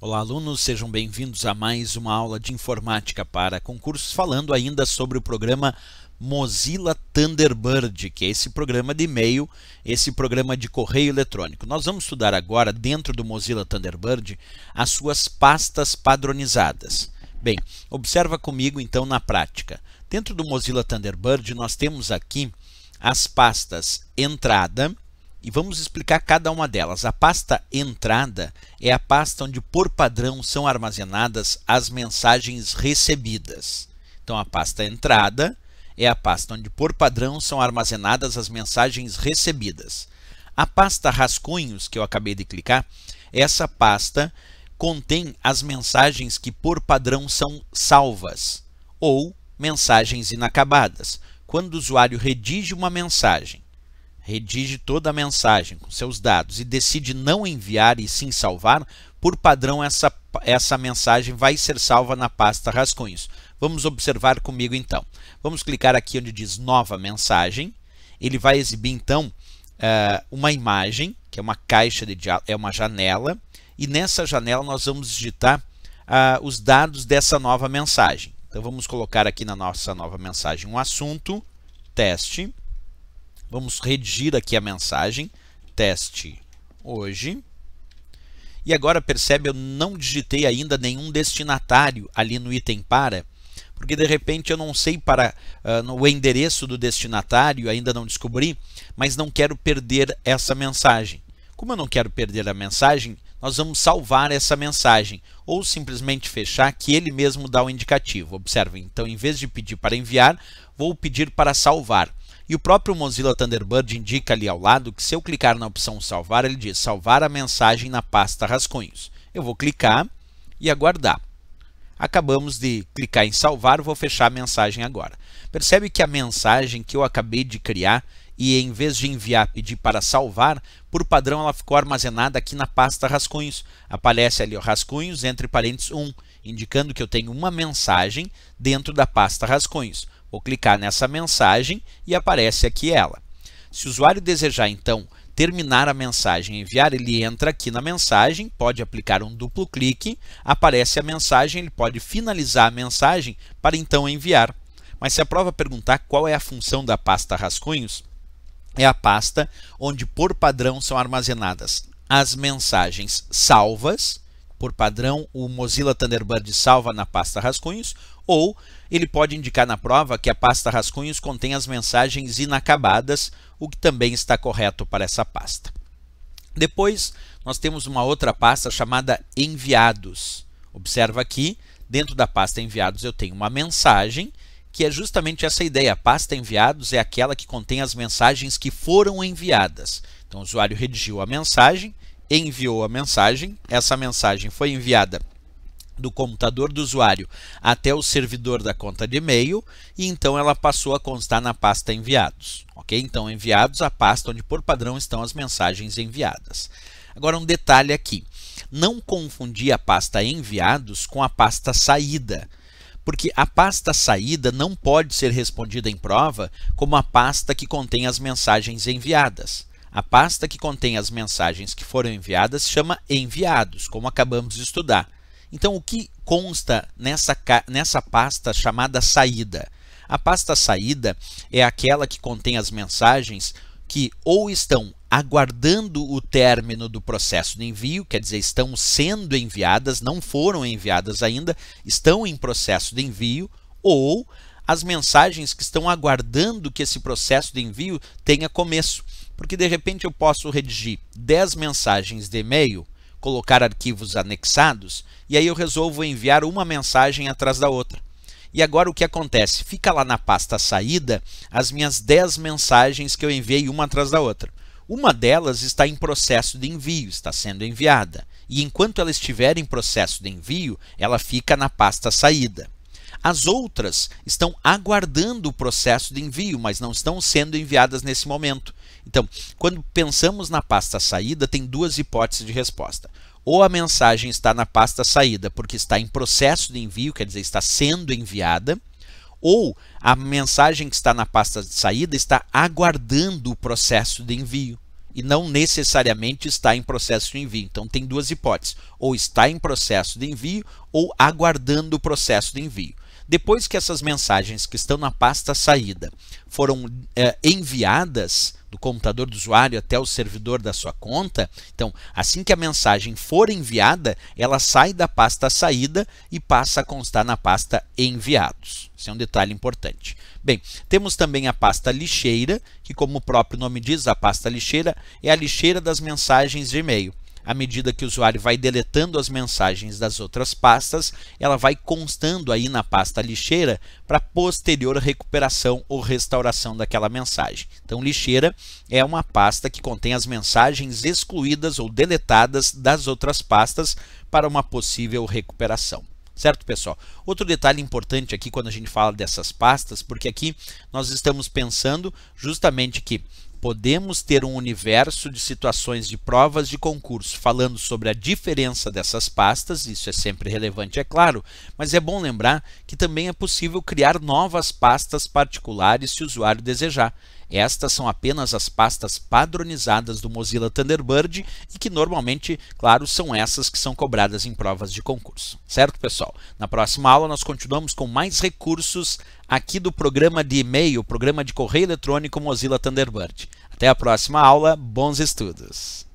Olá, alunos, sejam bem-vindos a mais uma aula de informática para concursos, falando ainda sobre o programa Mozilla Thunderbird, que é esse programa de e-mail, esse programa de correio eletrônico. Nós vamos estudar agora, dentro do Mozilla Thunderbird, as suas pastas padronizadas. Bem, observa comigo então na prática. Dentro do Mozilla Thunderbird, nós temos aqui as pastas entrada, e vamos explicar cada uma delas. A pasta entrada é a pasta onde, por padrão, são armazenadas as mensagens recebidas. Então, a pasta entrada é a pasta onde, por padrão, são armazenadas as mensagens recebidas. A pasta rascunhos, que eu acabei de clicar, essa pasta contém as mensagens que, por padrão, são salvas ou mensagens inacabadas. Quando o usuário redige uma mensagem redige toda a mensagem com seus dados e decide não enviar e sim salvar, por padrão essa, essa mensagem vai ser salva na pasta rascunhos. Vamos observar comigo então. Vamos clicar aqui onde diz nova mensagem. Ele vai exibir então eh, uma imagem, que é uma caixa de é uma janela, e nessa janela nós vamos digitar ah, os dados dessa nova mensagem. Então vamos colocar aqui na nossa nova mensagem um assunto, teste, Vamos redigir aqui a mensagem, teste hoje. E agora percebe, eu não digitei ainda nenhum destinatário ali no item para, porque de repente eu não sei para uh, ah, o endereço do destinatário, ainda não descobri, mas não quero perder essa mensagem. Como eu não quero perder a mensagem, nós vamos salvar essa mensagem ou simplesmente fechar que ele mesmo dá o indicativo. Observe, então em vez de pedir para enviar, vou pedir para salvar. E o próprio Mozilla Thunderbird indica ali ao lado que se eu clicar na opção salvar, ele diz salvar a mensagem na pasta rascunhos. Eu vou clicar e aguardar. Acabamos de clicar em salvar, vou fechar a mensagem agora. Percebe que a mensagem que eu acabei de criar e em vez de enviar pedir para salvar, por padrão ela ficou armazenada aqui na pasta rascunhos. Aparece ali o rascunhos entre parênteses 1, indicando que eu tenho uma mensagem dentro da pasta rascunhos. Vou clicar nessa mensagem e aparece aqui ela. Se o usuário desejar, então, terminar a mensagem e enviar, ele entra aqui na mensagem, pode aplicar um duplo clique, aparece a mensagem, ele pode finalizar a mensagem para então enviar. Mas se a prova perguntar qual é a função da pasta rascunhos, é a pasta onde por padrão são armazenadas as mensagens salvas por padrão, o Mozilla Thunderbird salva na pasta rascunhos, ou ele pode indicar na prova que a pasta rascunhos contém as mensagens inacabadas, o que também está correto para essa pasta. Depois, nós temos uma outra pasta chamada enviados. Observa aqui, dentro da pasta enviados eu tenho uma mensagem, que é justamente essa ideia. A pasta enviados é aquela que contém as mensagens que foram enviadas. Então, o usuário redigiu a mensagem enviou a mensagem, essa mensagem foi enviada do computador do usuário até o servidor da conta de e-mail e então ela passou a constar na pasta enviados, ok? Então enviados a pasta onde por padrão estão as mensagens enviadas. Agora um detalhe aqui, não confundir a pasta enviados com a pasta saída, porque a pasta saída não pode ser respondida em prova como a pasta que contém as mensagens enviadas. A pasta que contém as mensagens que foram enviadas chama enviados, como acabamos de estudar. Então, o que consta nessa, nessa pasta chamada saída? A pasta saída é aquela que contém as mensagens que ou estão aguardando o término do processo de envio, quer dizer, estão sendo enviadas, não foram enviadas ainda, estão em processo de envio, ou as mensagens que estão aguardando que esse processo de envio tenha começo. Porque de repente eu posso redigir 10 mensagens de e-mail, colocar arquivos anexados, e aí eu resolvo enviar uma mensagem atrás da outra. E agora o que acontece? Fica lá na pasta saída as minhas 10 mensagens que eu enviei uma atrás da outra. Uma delas está em processo de envio, está sendo enviada. E enquanto ela estiver em processo de envio, ela fica na pasta saída. As outras estão aguardando o processo de envio, mas não estão sendo enviadas nesse momento. Então, quando pensamos na pasta saída, tem duas hipóteses de resposta. Ou a mensagem está na pasta saída porque está em processo de envio, quer dizer, está sendo enviada, ou a mensagem que está na pasta de saída está aguardando o processo de envio e não necessariamente está em processo de envio. Então tem duas hipóteses: ou está em processo de envio ou aguardando o processo de envio. Depois que essas mensagens que estão na pasta saída foram é, enviadas do computador do usuário até o servidor da sua conta, então assim que a mensagem for enviada, ela sai da pasta saída e passa a constar na pasta enviados. Esse é um detalhe importante. Bem, temos também a pasta lixeira, que como o próprio nome diz, a pasta lixeira é a lixeira das mensagens de e-mail à medida que o usuário vai deletando as mensagens das outras pastas, ela vai constando aí na pasta lixeira para posterior recuperação ou restauração daquela mensagem. Então, lixeira é uma pasta que contém as mensagens excluídas ou deletadas das outras pastas para uma possível recuperação. Certo, pessoal? Outro detalhe importante aqui quando a gente fala dessas pastas, porque aqui nós estamos pensando justamente que podemos ter um universo de situações de provas de concurso falando sobre a diferença dessas pastas, isso é sempre relevante, é claro, mas é bom lembrar que também é possível criar novas pastas particulares se o usuário desejar. Estas são apenas as pastas padronizadas do Mozilla Thunderbird e que normalmente, claro, são essas que são cobradas em provas de concurso. Certo, pessoal? Na próxima aula nós continuamos com mais recursos aqui do programa de e-mail, programa de correio eletrônico Mozilla Thunderbird. Até a próxima aula, bons estudos!